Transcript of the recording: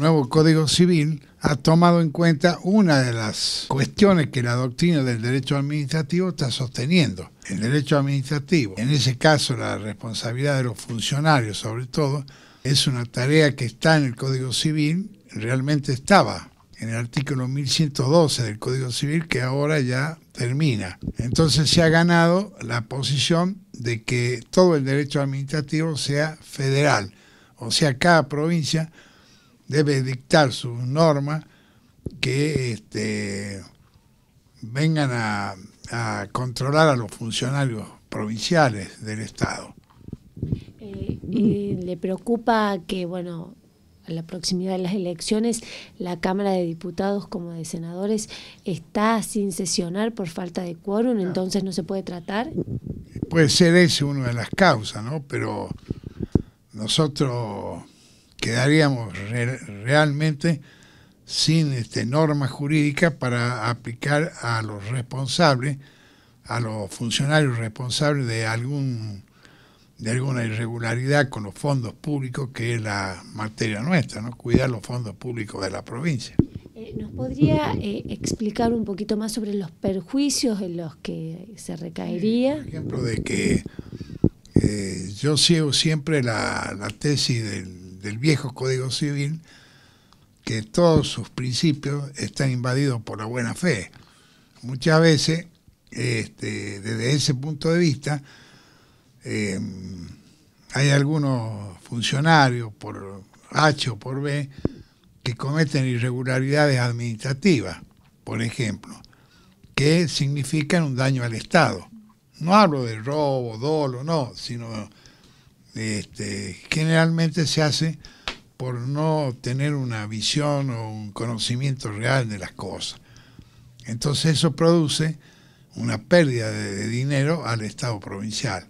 nuevo Código Civil ha tomado en cuenta una de las cuestiones que la doctrina del derecho administrativo está sosteniendo. El derecho administrativo, en ese caso la responsabilidad de los funcionarios sobre todo, es una tarea que está en el Código Civil, realmente estaba en el artículo 1112 del Código Civil que ahora ya termina. Entonces se ha ganado la posición de que todo el derecho administrativo sea federal, o sea, cada provincia debe dictar su norma que este, vengan a, controlar a los funcionarios provinciales del Estado. y eh, eh, ¿Le preocupa que, bueno, a la proximidad de las elecciones, la Cámara de Diputados como de Senadores está sin sesionar por falta de quórum, entonces no se puede tratar? Puede ser ese una de las causas, ¿no? Pero nosotros quedaríamos realmente sin este, normas jurídicas para aplicar a los responsables, a los funcionarios responsables de algún de alguna irregularidad con los fondos públicos, que es la materia nuestra, cuidar los fondos públicos de la provincia. Eh, ¿Nos podría eh, explicar un poquito más sobre los perjuicios en los que se recaería? Por ejemplo, de que eh, yo sigo siempre la tesis del del viejo Código Civil, que todos sus principios están invadidos por la buena fe. Muchas veces, este, desde ese punto de vista, em, hay algunos funcionarios, por H o por B, que cometen irregularidades administrativas, por ejemplo, que significan un daño al Estado. No hablo de robo, dolo, no, sino este, generalmente se hace por no tener una visión o un conocimiento real de las cosas. Entonces eso produce una pérdida de dinero al Estado provincial.